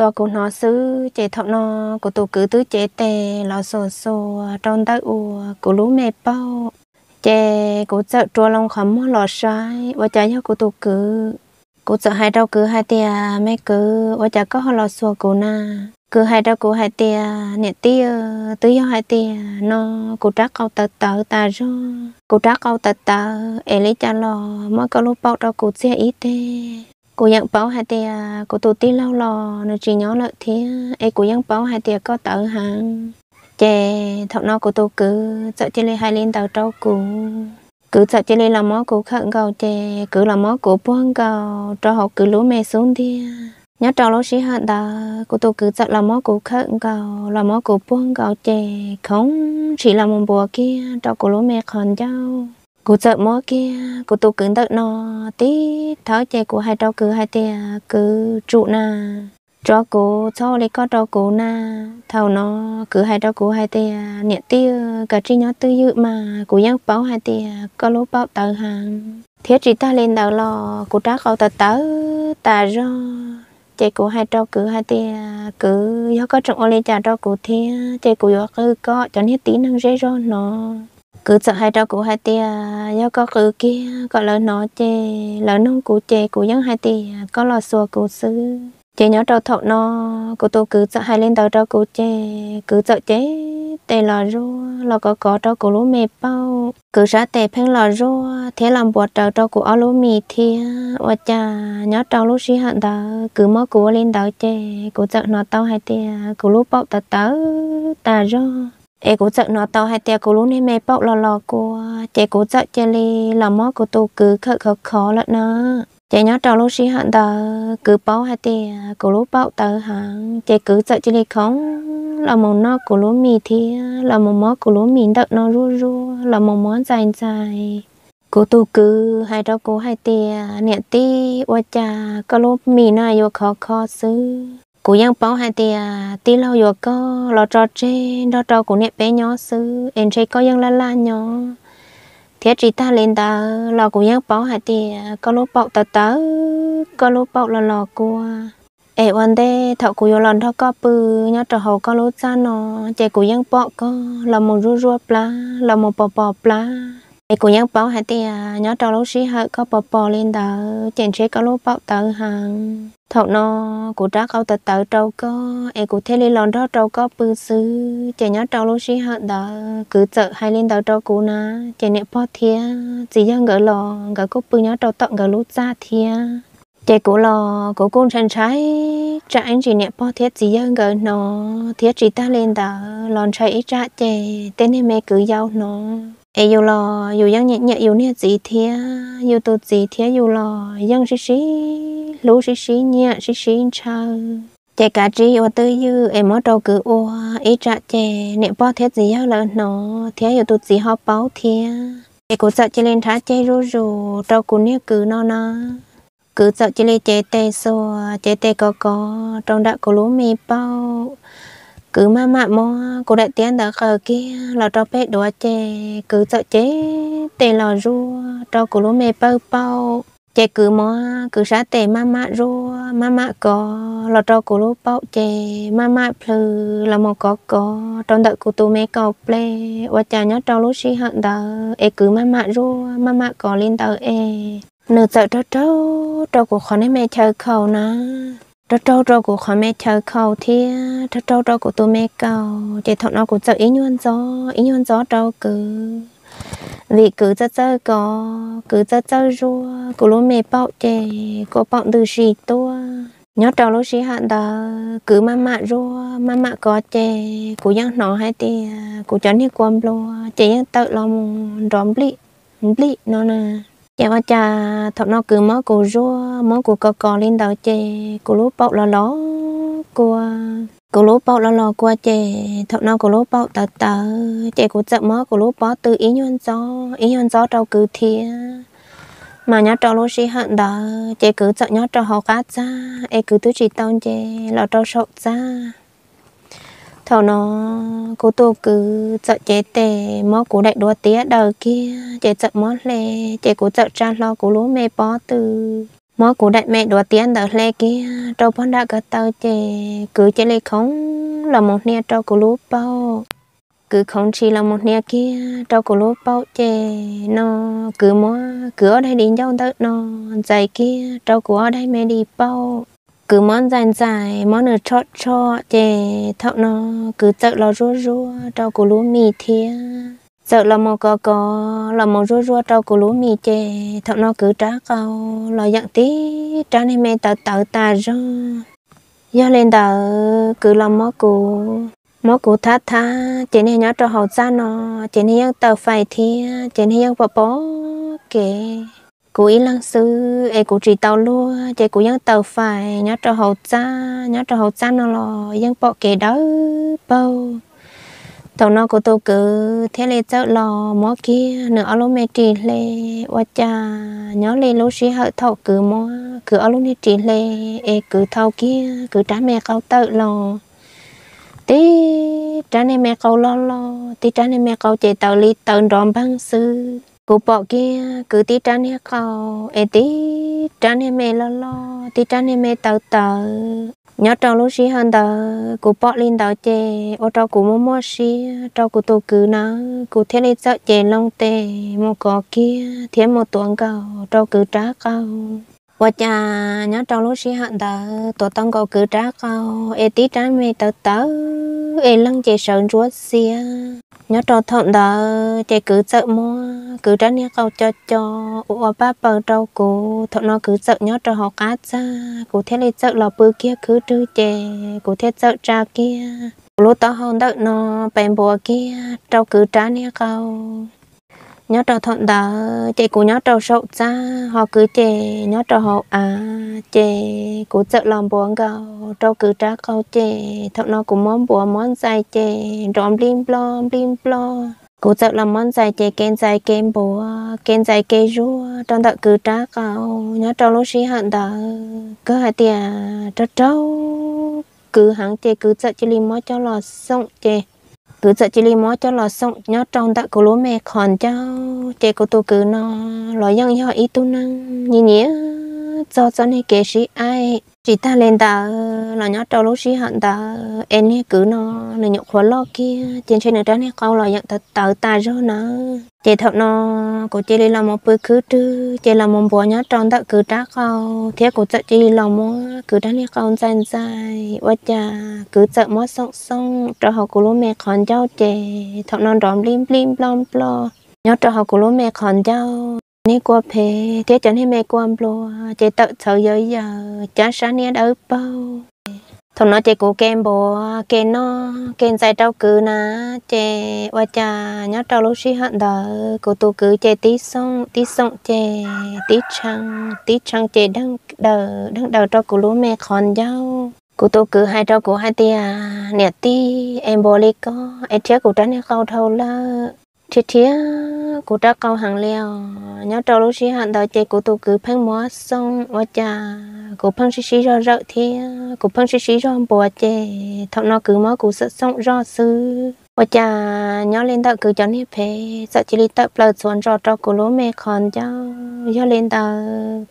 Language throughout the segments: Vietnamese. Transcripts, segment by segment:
tôi cũng nó xứ chế thọ nó của tổ cứ tứ chế tè lò sổ sổ trong tay u của lú mẹ bao chế của chợ trua long khóm mua lò sai và trái nhau của tổ cứ của chợ hai rau cứ hai tia mấy cứ và trái có họ lò sổ của na cứ hai rau của hai tia nè tia tứ nhau hai tia nó của trác câu tờ tờ ta rồi của trác câu tờ tờ em lấy chả lò mỗi câu lúc bao rau của xe ít thế cô nhận báo hai tia cô tu tí lâu lò nó chỉ nhớ lợi thế ấy cô nhận báo hai tia có tờ hàng chè thọ nó cô tu cứ sợ chơi lên hai lên tàu trâu cũ cứ sợ chơi lên làm mó cô khẩn cầu chè cứ là mó cô buông cầu cho họ cứ lúa mè xuống đi nhớ trâu lúa sĩ hạn đó cô tu cứ sợ là mó cô khẩn cầu là mó cô buông cầu chè không chỉ là một bùa kia cho cô lúa mè còn nhau cô sợ mó kia cô tu cứng đất nó tí tháo chè của hai trâu cứ hai tia cứ trụ na cho cô cho lấy con trâu cô na thầu nó cứ hai trâu cô hai tia niệm tia cả chi nhó tư dự mà cô nhắc báo hai tia có lố báo tờ hàng thiết chỉ ta lên đầu lò cô trá khẩu tờ tờ tà ro chè của hai trâu cứ hai tia cứ do có trọng ô lê trà trâu cô thế chè của do cứ có cho hết tí năng dễ ro nó cứ sợ hai trâu cụ hai tia do có cứ kia có lỡ nó chê lỡ nung cụ chê cụ dân hai tia có lò xua cụ xứ chê nhớ trâu thọ nó cụ tôi cứ sợ hai lên tàu trâu cụ chê cứ sợ chê tề lò ru lò có có trâu cụ lúa mì bao cứ ra tề phanh lò ru thế làm bột trâu trâu cụ áo lúa mì thì và chà nhớ trâu lúa xí hận đó cứ mơ cụ lên tàu chê cụ sợ nó tàu hai tia cụ lúa bọc tờ tớ ta ru em cũng sợ nó tao hay tia cô luôn hay mẹ bọc lò lò cô chè cũng sợ chè li là mó của tôi cứ khờ khờ khó lận nó chè nhớ trò lúc xí hận tờ cứ bao hay tia à, cũng lú bao tờ hàng chè cứ sợ chè li không là một nó của lú mì thì là một món của lú mì đợt nó ru ru là một món dài dài cô tu cứ hai đó cô hai tia nẹt ti oa cha có lú mì này vô khó khó xứ cô yang bảo hai thì tí lâu rồi có lo trò trên lo trò của nẹp bé nhỏ xứ em chơi có yang la la nhỏ thế chỉ ta lên ta lo cô yang bảo hai thì có lúc bảo tớ tớ có lúc bảo là lo của ê วัน đây thợ cô yang lần thợ có bự nhỏ trò hầu có lúc ra nó chạy cô yang bảo có là một rùa rùa pla là một bò bò pla cô nhắc bảo hai tí à, nhớ trâu lấu xí hơi có bò bò lên đỡ chèn chế có lô bọ tự hàng thọ nó cụ trá câu tự tự trâu có em cụ thế lên lon đó trâu có bự sư trẻ nhớ trâu lấu xí hơi đỡ cứ chợ hai lên đỡ trâu cụ na trẻ nhẹ bò thia chỉ dân gỡ lò gỡ cúc bự nhớ trâu tận gỡ lú ra thia trẻ cụ lò cụ cung chân trái trả anh chỉ nhẹ bò thiết chỉ dân gỡ nó thiết chỉ ta lên đỡ lon chạy ít trả chè tên em mẹ cứ giao nó ai yêu lo yêu yang nhẹ nhẹ yêu nhẹ gì thế yêu tôi gì thế yêu lo yang xí xí lú xí xí nhẹ xí xí chờ. chè cả chỉ yêu tư yêu em mới đầu cứ ô ý trả chè nè bao thế gì yêu là nó thế yêu tôi gì họ báo thế Em cố sợ chè lên thả chè rú rú đầu cố nhẹ cứ nó nó cứ sợ chè lên chè tê so chè tê có có trong đã có lú mì bao cứ mà mạ mò cô đại tiên đã khờ kia lò cho bé đồ chè cứ sợ chế tê lò ru cho cô lúa mẹ bao bao chè cứ mò cứ sát tề mà mạ ru mà mạ có lò cho cô lúa bao chè mà mạ phừ là mò có có trong đợi cô tu mẹ cầu ple và chả nhớ cho lúa si hận đờ e cứ mà mạ ru mà mạ có lên đờ e nửa sợ cho trâu cho cô khó nên mẹ chờ khẩu nè cho trâu trâu của họ mẹ chờ khâu thì cho trâu trâu của tôi mẹ cầu chỉ thọ nó của sợ ý nhuận gió ý nhuận gió trâu cứ vì cứ cho cho có cứ cho cho rua của lũ mẹ bọc chè có bọc từ gì tua nhớ trâu lúa gì hạn đó cứ mà mạ rua mà mạ có chè của dân nó hay thì của chán thì quân lúa chè dân tự lòng rõm lị lị nó nè chè qua trà thọ nó cứ mở cổ rua món của cô con lên đầu chè cô lúa bọc lò lò cô cô lúa bọc lò lò qua chè thợ nó cô lúa bọc tờ tờ chè cô chợ mó cô lúa bọc từ ý nhân gió ý nhân gió trâu cứ thiên mà nhớ trâu lúa xí hận đó chè cứ chợ nhớ trâu họ cát ra e cứ tứ chỉ tông chè lò trâu sậu ra thầu nó cô tô cứ chợ chế tề mó cố đại đua tía đầu kia chế chợ mó lề chế cố chợ trang lo cố lúa mê bó từ mỗi cụ đại mẹ đùa tiền đỡ lê kia trâu bón đã có tao chè cứ chơi lê không là một nia trâu của lúa bao cứ không chỉ là một nia kia trâu của lúa bao chè nó cứ mua cứ ở đây đi nhau tới nó dài kia trâu của ở đây mẹ đi bao cứ món dài dài món ở cho cho chè thọ nó cứ tự lo rúa rúa trâu của lúa mì thiêng giờ là một có có là một rúa rúa trâu của lúa mì chè thọ nó cứ trá câu là dạng tí trá này mẹ tờ tờ ta rồi giờ lên tờ cứ là mó cụ mó cụ thá thá chỉ này nhớ cho hậu gia nó chỉ này giang tờ phải thì chỉ này giang bỏ bỏ kệ cụ ý lăng sư ấy cụ chỉ tàu luôn chỉ cụ giang tờ phải nhớ cho hậu ra nhớ cho hậu ra nó lo giang bỏ kệ đó bao tàu nó của tôi cứ thế lên chợ lò mó kia nửa alo mẹ trì lệ và cha nhớ lên lối sĩ hợi thầu cứ mó cứ alo mẹ trì lệ e cứ thầu kia cứ trả mẹ câu tự lò tí trả này mẹ câu lo lo tí trả này mẹ câu chạy tàu lì tàu đòn băng sư cụ bỏ kia cứ tí trả này câu e tí trả này mẹ lo lo tí trả này mẹ tàu tàu nhớ trong lúc xí hơn đó cụ bỏ lên đó chê ô trâu cụ mua mua xí trâu cụ tổ cứ nó cụ thế này sợ chê long tê một cỏ kia thế một tuần cầu trâu cứ trá cầu và cha nhớ trong lúc xí hơn đó tổ tông cầu cứ trá cầu ê tí trái mê tớ tớ ê lăng chê sờn rúa xía nhớ trong thộm đó chê cứ sợ mua cứ ra nha cầu cho cho ủa ba bờ đâu cô thợ nó cứ sợ nhớ cho họ cá ra cô thế lấy sợ lò bự kia cứ trư chè cô thế sợ ra kia lúc tao hôn đợi nó bèn bùa kia trâu cứ trả nha cầu nhớ cho thuận đó chị cũng nhớ cho sâu ra họ cứ chè nhớ cho họ à chè cũng sợ làm buồn gạo trâu cứ trả câu chè thợ nó cũng món bùa món dài chè rộm lim blom lim blom cụ sợ là món dài chế kén dài kén bố kén dài kén rú trong đợt cứ trá cao nhớ trong lúc sinh hạn đã cứ hai tia trâu trâu cứ hàng chế cứ sợ chỉ li cho lò sông chế cứ sợ chỉ li cho lò sông nhớ trong đợt cụ lúa mẹ còn cho chế cụ tôi cứ nó lò yang cho ít tu năng nhỉ nhỉ cho cho này kể sĩ ai chỉ ta lên ta là nhớ trâu lúc gì hận ta em nhé cứ nó là nhậu khó lo kia trên trên này trái này câu là nhận ta tờ ta do nó chị thật nó cô chị đi làm một bữa cứ chứ chị làm một bữa nhớ tròn ta cứ trá câu thế cô chị đi làm một cứ trái này câu dài dài quá cha cứ chợ mất xong xong cho họ cô lúa mẹ còn cháu chị thật nó rộm lim lim lom lo nhớ cho họ cô lúa mẹ còn cháu nè qua phê thế chẳng hay mẹ qua lo, chế tự sợ giờ giờ chả sáng nè đỡ bao thằng nó chế cố kem bỏ, kem nó kem sai trâu cứ na, chế qua cha nhớ trâu lúc xí hận đó, cố tu cứ chạy tí sông, tí sông chạy tí chăng, tí chăng chạy đang đỡ đang đỡ trâu cố lúa mẹ còn dâu cố tôi cứ hai trâu cố hai tia nẹt ti em bỏ lì co, em chết cô tránh câu thâu lơ thiết thiết cụ ta câu hàng leo nhớ trâu lúc xí hạn đòi chơi cụ tụ cứ phăng múa xong và cha cụ phăng xí xí ra rợ thì cụ phăng xí xí ra bùa chơi thằng nó cứ múa cụ sợ xong do sư và cha nhớ lên tàu cứ cho nếp phê sợ chỉ lên tàu bờ xuống ra trâu cụ lúa mẹ còn cho nhớ lên tàu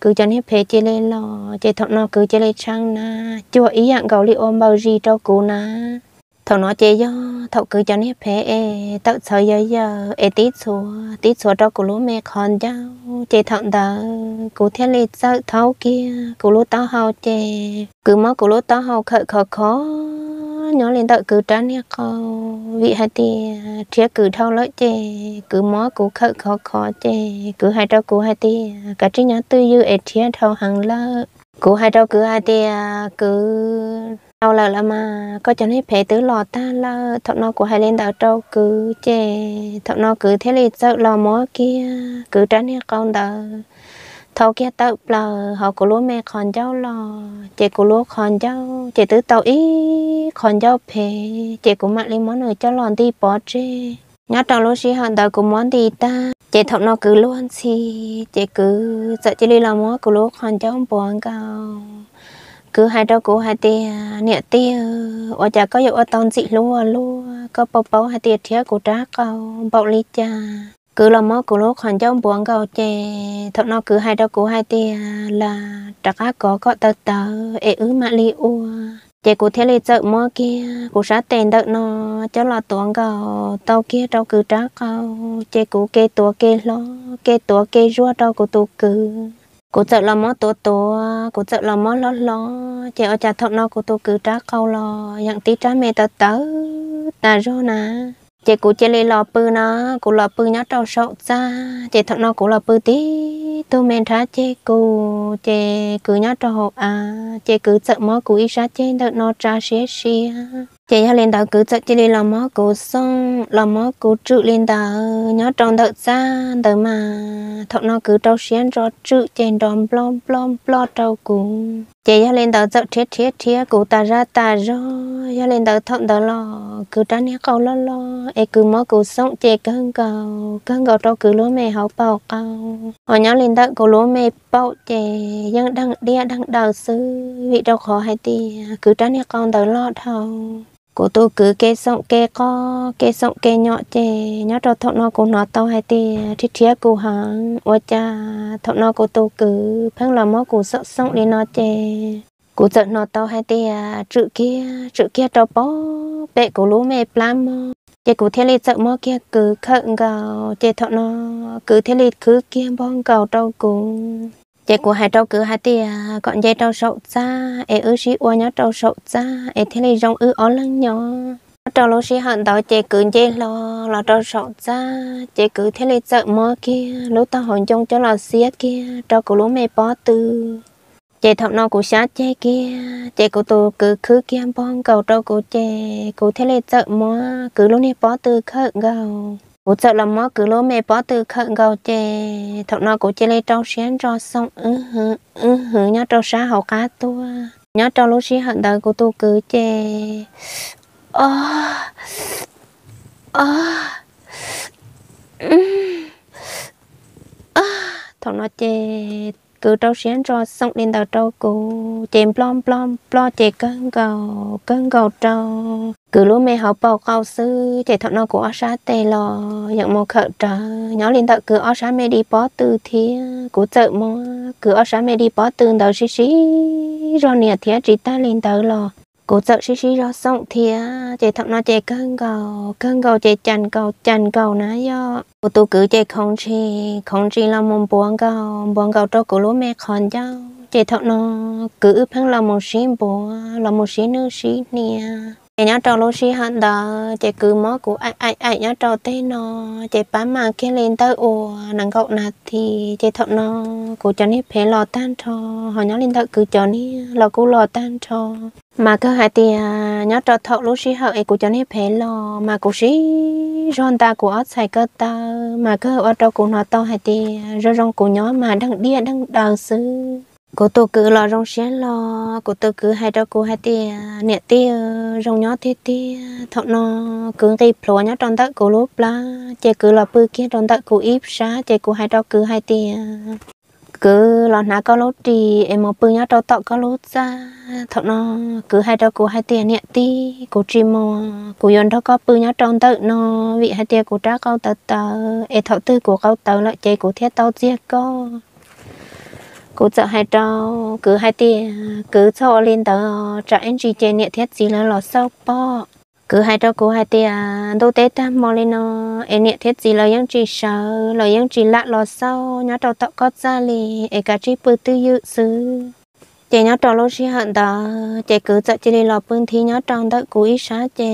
cứ cho nếp phê chơi lên lò chơi thằng nó cứ chơi lên trăng na chùa ý hạng gạo li ôm bao gì cho cô na thầu nó chế yo thầu cứ cho nếp phê e tạo sợ yo giờ e tít số tít số đó của lúa mẹ con cháu chế thằng đó cụ thiên lý sợ thầu kia cụ lúa tao hào chế cứ mơ cụ lúa tao hào khởi khó khó nhỏ lên tạo cứ trán nè cô vị hai tì chia cứ thâu lỡ chế cứ mơ cụ khởi khó khó chế cứ hai trâu cụ hai tì cả trí nhá tư dư e chia thâu hàng lợ cụ hai trâu cứ hai tì à, cứ เอาละละมาก็จะให้เพตือหลอดตาละทนอกูให้เล่นดาวเจ้ากือเจทนอกือเทลิเจ้าหลอมอกี้กือจันเนี่ยกองเดอเท่ากี้เต้าเปล่าเขากูรู้แม่ขอนเจ้าหลอเจกูรู้ขอนเจ้า เจตือเต้าอีขอนเจ้าเพเจกูมาเล่นมอนหน่อยเจ้าหลอนตีปอเจ nhớ trong lúc xí hàng đầu của món đi ta chị thọc nó cứ luôn xí chị cứ sợ chị đi làm món của lúc hàng cháu buồn cao cứ hai đâu cũng hai tia, nè tia, ở nhà à, có ở tông dị luôn, luôn, có bao bao hai tia, thiếu của trá câu bao ly cha cứ làm mó của lúa hoàn trong buồn câu chè thật nó cứ hai đâu cũng hai tia à, là trắc á có có tờ tờ ế ứ mà li u chè của thế li chợ mó kia của sát tiền đợt nó cho là tuồng câu tao kia đâu cứ trá câu chè của kê tua kê lo kê tua kê rua đâu của tu cứ cô chợ là món tố tố cô chợ là món lo lo chị ở cha thọ nó cô tôi cứ trá câu lo nhận tí trá mẹ tớ tớ ta rô nà chị cô chơi lấy lò pư nó cô lò pư nhá trâu sậu ra chị thọ nó cô lò pư tí tôi mẹ trá chị cô chị cứ nhá trâu à chị cứ chợ món cô ý ra chị đợt nó trá xé xé chị cho linh đầu cứ chắc chị linh làm mó cố sống làm mó cố trụ linh đầu nhớ trong đợt ra đợt mà thọ nó cứ trâu xiên cho trụ trên đom plom plom plo trâu cùng chị cho linh đầu chắc thiết thiết thiết cố ta ra ta ra cho linh đầu thọ đầu lo cứ tránh hết câu lo lo e cứ mó cố sống chị cơn cầu cơn cầu trâu cứ lúa mẹ hậu bảo cầu họ nhớ linh đầu cố lúa mẹ bảo chị đang đi đang đào sư vị đâu khó hay thì cứ tránh hết con đầu lo thầu cô tôi cứ kê sống kê có kê sống kê nhỏ chè nhỏ cho thọ nó cô nó tao hay thì thiết thiết cô hà ôi cha thọ nó cô tôi cứ phăng là mó cô sợ sống đi nó chè cô sợ nó tao hay thì chữ à? kia chữ kia cho bó bệ cô lú mẹ plam mò chè cô thế lịch sợ mó kia cứ khẩn gào chè thọ nó cứ thế lịch cứ kia bong gào đâu cô chị của hai trâu cứ hai tia còn dây trâu sậu ra em ứ sĩ ua nhớ trâu sậu ra em thế này rong ứ ó lăng nhỏ trâu lô sĩ hận đó chị cứ dây lo lo trâu sậu ra chị cứ thế này sợ mơ kia lúc ta hồn trong cho là xía kia trâu của lúa mẹ bó từ chị thọc nó của sát chị kia chị của tù cứ khứ kia bong cầu trâu của chị cứ thế này sợ mơ cứ lúc này bó từ khờ gầu bố sợ là mó cứ lố mẹ bỏ từ khẩn gầu chè thọ nó cũng chè lấy trâu xuyên cho xong ư hử ư hử nhớ trâu xá hậu cá tua nhớ trâu lố xí hận đời của tôi cứ chè ơ ơ ừ, thọ nó chè cứ trâu xén cho xong lên đầu trâu cô chém plom plom plom chè cơn gầu cơn gầu trâu cứ lúc mẹ họ bầu cao sư chè thọ nó của ở xa tè lò nhận một khở trờ nhỏ lên đầu cứ ở xa mẹ đi bó từ thiên của chợ mua cứ ở xa mẹ đi bó từ đầu xí xí rồi nè thiên chị ta lên đầu lò cố sợ xí xí rõ xong thì chị thậm nó chị cơn cầu cơn cầu chị chăn cầu chăn cầu ná do cô tu cứ chị không chị không chị là một buồn cầu buồn cầu cho cô lúa mẹ còn cháu chị thậm nó cứ phăng là một xí bùa là một xí nữ xí nia ai nhớ trâu lúc xí đó chạy cứ mó của ai ai ai nhớ trâu tê nó chạy bán mà kia lên tới ồ nàng cậu nạt thì chạy thọ nó của cho ní phê lò tan cho họ nhớ lên tới cứ cho ní lò cú lò tan cho mà cơ hại thì à, nhớ trâu thọ lối xí hậu ấy của cho ní phê lò mà của xí rong ta của ớt xài cơ ta mà cơ ở trâu của nó to hại thì à, rong của nhó mà đang đi đang đào xứ cô tôi cứ lo rong xé lo cô tôi cứ hai đó cô hai tia nè tia rong nhó tia tia thọ nó cứ cái plo nhá tròn đất cô lốp lá chơi cứ lo bự kia tròn đất cô ít xá chơi cô hai đó cứ hai tia cứ lo ná có lốt thì em một bự nhá tròn tọ có lốt ra thọ nó cứ hai đó cô hai tia nè tia cô chỉ mò cô yon đó có bự nhá tròn đất nó vị hai tia cô trá câu tờ tờ e em thọ tư cô câu tờ lại chơi cô thiết tao chia co cứ sợ hai trâu cứ hai tia cứ cho lên tờ trả anh chị chơi nhẹ thiết gì là lò sau po cứ hai trâu cứ hai tia đô tết ta mò lên nó em nhẹ thiết gì là những chị sợ là những chị lạ lọt sau nhá trâu tọt có ra lì em cả chị bự tư dự xứ chị nhá trâu lối hận đó chị cứ sợ chị đi lọt bưng thì nhá trâu đó cứ ít sáng chị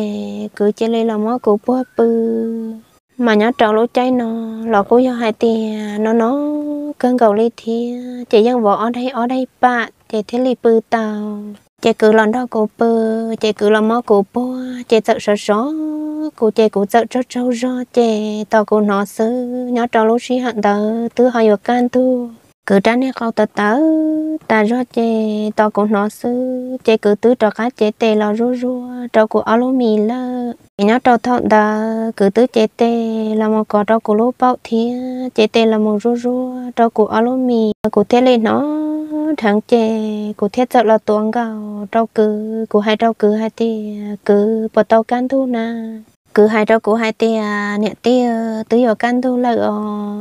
cứ chị đi lọt mó cứ bùa bự mà nhá trâu lối cháy nó lò cứ cho hai tia nó nó cơn cầu lì thì chạy dân vỏ ở đây ở đây bà chị thế lì bự tàu chạy cử lòn đó cổ bự chạy cử lòn mò cổ bự chạy sợ sợ sợ cổ chạy cổ sợ sợ trâu sợ chạy tàu cổ nó sư nhớ trâu lúc suy hận tờ tứ hai ở can tu cứ trái này câu tớ tớ ta rõ chê to cũng nó sư chê cứ tứ cho cá chê tê lo rú rú cho cụ áo lô mì lơ nhớ cho thọn đã cứ tứ chê tê là một cò cho cụ lô bao thía chê tê là một rú rú cho cụ áo lô mì cụ thế lên nó thằng chê cụ thế sợ là tuồng gạo cho cứ cụ hai cho cứ hai thì cứ bỏ tàu can thu na cứ hai trâu cũ hai tê nè tê tứ giờ căn thu lợi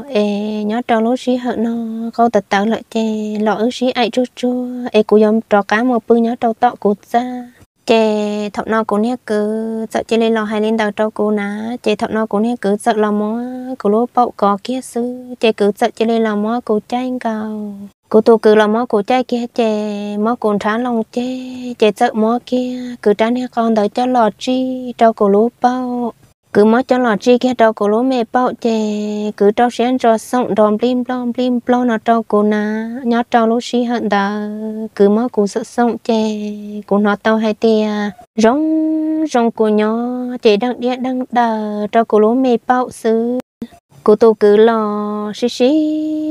e ờ, nhớ trâu lối xí hận nó câu tật tạo lợi chè lọ ứ xí ai chú chú e cũ yếm trò cá mò bư nhớ trâu tọ cũ ra chè thọ nó cũ nè cứ sợ chè lên lò hai lên đầu trâu cũ ná chè thọ nó cũ nè cứ sợ lò mó cũ lúa bậu có kia sư chè cứ sợ chè lên lò mó cũ tranh cầu cô tôi cứ là mó cô chạy kia chè mó cồn trán lòng chè chè sợ mó kia cứ trán hết con tới cho lọt chi cho cổ lúa bao cứ mó cho lọt chi kia cho cổ lúa mẹ bao chè cứ trâu xén cho xong đom blim đom blim blom nó trâu cô na nhớ trâu lúa xí hận đã cứ mó cô sợ xong chè cô nó tao hay tia rong rong cô nhó chè đang điện đang đờ cho cổ lúa mẹ bao xứ cô tôi cứ lo xí xí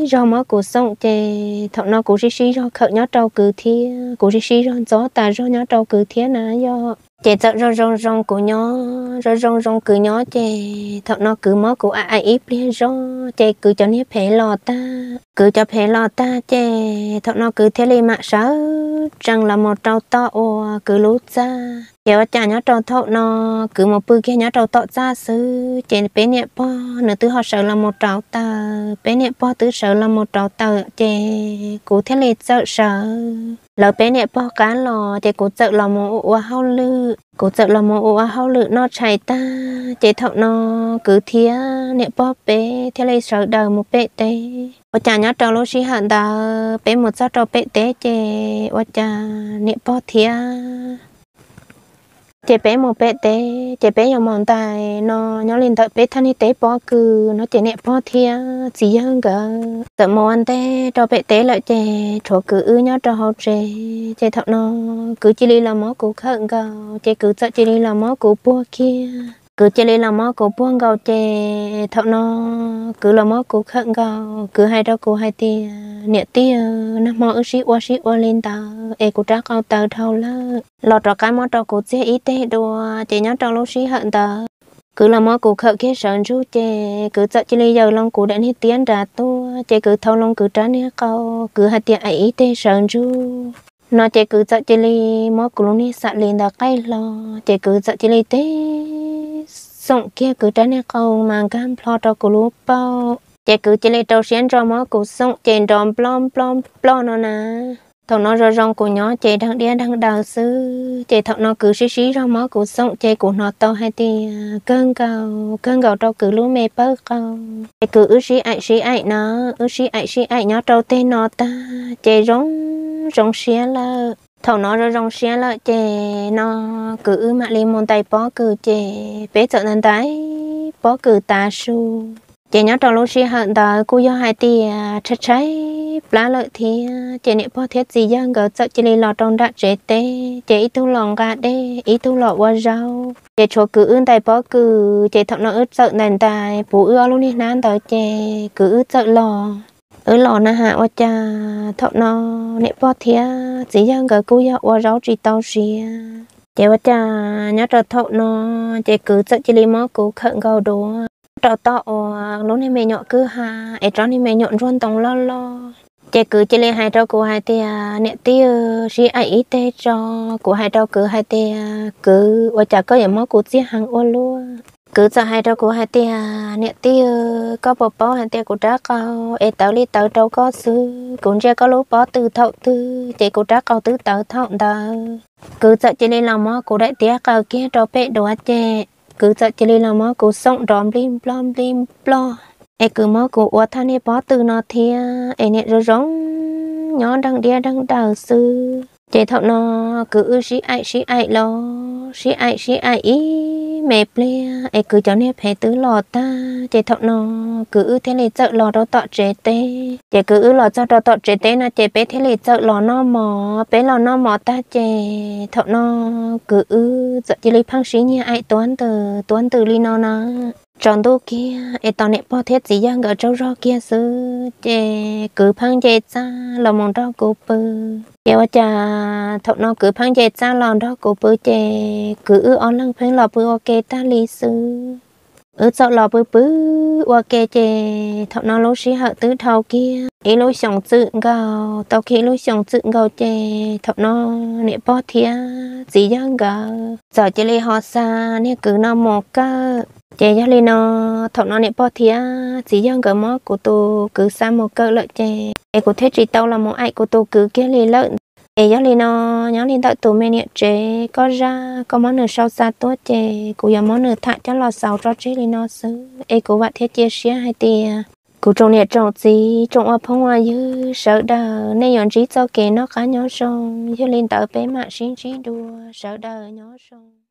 do mà cô sống chè thọ nó cô xí xí do khợ nhớ trâu cứ thiên cô xí xí do gió ta do nhớ trâu cứ thiên à do chị sợ rong rong rong của nhó rong rong rong cứ nhó chị thọ nó cứ mó của ai ít liên rong chị cứ cho nếp phê lò ta cứ cho phê lò ta chị thọ nó cứ thế li mạ sớ rằng là một trâu to ô cứ lú ra chị ở nhá trâu thọ nó cứ một bữa kia nhá trâu to ra xứ chị bé nhẹ po nửa thứ họ sợ là một trâu tờ bé nhẹ po thứ sợ là một trâu tờ chị cứ thế li sợ sợ lỡ bé nè bỏ cá lò thì cố sợ lò mồ ủa hao lự cố sợ lò mồ ủa hao lự nó chạy ta chế thọ nó cứ thía nè bỏ bé thế lấy sợ đời một bé tê ở cha nhá trò lô hạn đà bé một sao trò bé tê chế ở cha nè bỏ thía chế bé một bé té chế bé nhà mòn tai nó nó lên tới bé thân té bỏ cứ nó chế nẹp bỏ thia chỉ hơn cả tự mòn té cho bé té lại chế chỗ cứ ư nhá cho họ chế chế thật nó cứ chỉ đi làm mó cụ khẩn cả chế cứ sợ chỉ đi làm mó cụ bua kia cứ chơi lên làm mó cô buông gạo chơi thợ nó cứ làm mó cô khẩn gạo cứ hai đó cô hai ti nẹt ti ờ, nó mó ư xí oa xí oa lên ta e cô trác ao tờ thâu lơ lọt trọ cái mó trọ cô chơi ít tê đùa chơi nhá trọ lúc xí hận ta cứ làm mó cô khẩn cái sợ chú chơi cứ chợ chơi lên giờ long cô đã hết tiếng ra tu chơi cứ thâu long cứ trán hết câu cứ hai tiếng ấy ít tê sợ chú nó chơi cứ chợ chơi lên mó cô luôn này sợ lên đã cái lo chơi cứ chợ chơi lên tê song kia cứ trái này câu mang cam plot cho cứ lúa bao chạy cứ chỉ lấy trâu xiên cho mó cô song chạy đòn plom plom plom nó nà thọ nó rồi rong của nhỏ chạy đang đi đang đào sư chạy thọ nó cứ xí xí ra mó của sông chạy của nó to hai tì cơn cầu cơn cầu trâu cứ lúa mê bơ cầu chạy cứ ứ xí ai xí ai nó ứ xí ai xí ai nhỏ trâu tên nó ta chạy rong rong xía là thầu nó rồi rong xe lợi chè nó cứ mà lên môn tay bó cứ chè bé sợ nên tay bó cứ ta su chè nhớ trò lúc xe hận tờ cô do hai tì chất cháy lá lợi thì chè nệ bó thiết gì dân gỡ sợ chè lì lò trong đã chế tê chè ít thu lòng gà đê ít thu lọ qua rau chè chỗ cứ ươn tay bó cứ chè thọ nó ướt sợ nền tay bố ưa luôn đi nán tờ chè cứ ướt sợ lò ở lò na hà ở cha thọ nó nẹp bỏ thia dĩ giang gỡ cứu ya ở rau chỉ tao xia chỉ ở cha nhớ trở thọ nó chỉ cứ sợ chỉ lấy máu cứu khẩn gạo đồ trở tọ lúc này mẹ nhọ cứ hà ở trong này mẹ nhọ run tòng lo lo chỉ cứ chỉ lấy hai rau của hai tia nẹp tia chỉ ai ít tê cho của hai rau cứ hai tia cứ ở cha có gì máu cứu chỉ hàng ô luôn cứ cho hai rau của hai tia nè tia có bộ bò hai tia của trá cao e tàu li tàu trâu có sư cũng chưa có lúa bó từ thậu từ chị của trá cao từ tàu thậu đó cứ cho chị lên làm mó của đại tia cao kia trâu bé đồ chị cứ cho chị lên làm mó của sông đòm lim plom lim plo e cứ mó của ua than e bó từ nọ thia e nè rồi rong nhỏ đang đia đang đào sư chị thậu nó cứ sĩ ai sĩ ai lo sĩ ai sĩ ai ý mẹ ple ai cứ cho nên phải tứ lò ta chế thọ nó cứ thế này chợ lò đó tọt chế tê chế cứ lò cho đó tọt chế tê na chế bé thế này chợ lò nó mỏ bé lò nó mỏ ta chế thọ nó cứ chợ chế lấy phăng xí nha ai toán từ toán từ li nó na tròn đô kia e tao nẹp bao thế gì giang ở trâu ro kia sư chè cứ phăng chè cha là mong đó cô bơ chè ว่าจะทนคือพังใจจ้าลอนดอกกูปื้อเจคืออื้อออนลังเพิ่งหลอปื้อโอเคตาลีซื้ออื้อเจ้าหลอปื้อปื้อโอเคเจทนลูกชีหะตื้อเท่าเกี้ยอีลูกสองจื้อเกาเต่าขี้ลูกสองจื้อเกาเจทนเนี่ยป้อเทียสีย่างเกาเจ้าเจลีฮอซาเนี่ยคือน้องหมอกเกอ chị cho lên nó thọ nó nè bỏ thía chỉ dân cái mó của tôi cứ xa một cơ lợi chè em của thế chị tao là một ai của tôi cứ kia lên lợn chị cho lên nó nhớ lên đợi tụi mình nè chè có ra có món nửa sau xa tốt chè cũng giờ món nửa thạ cho lò sau cho chị lên nó xứ em của bạn thế chia sẻ hay tiền cụ trồng nè trồng gì trồng ở phong hoa dư sợ đờ nên nhận trí cho kẻ nó khá nhỏ sông dư lên tờ bé mạ xin trí đua sợ đờ nhỏ sông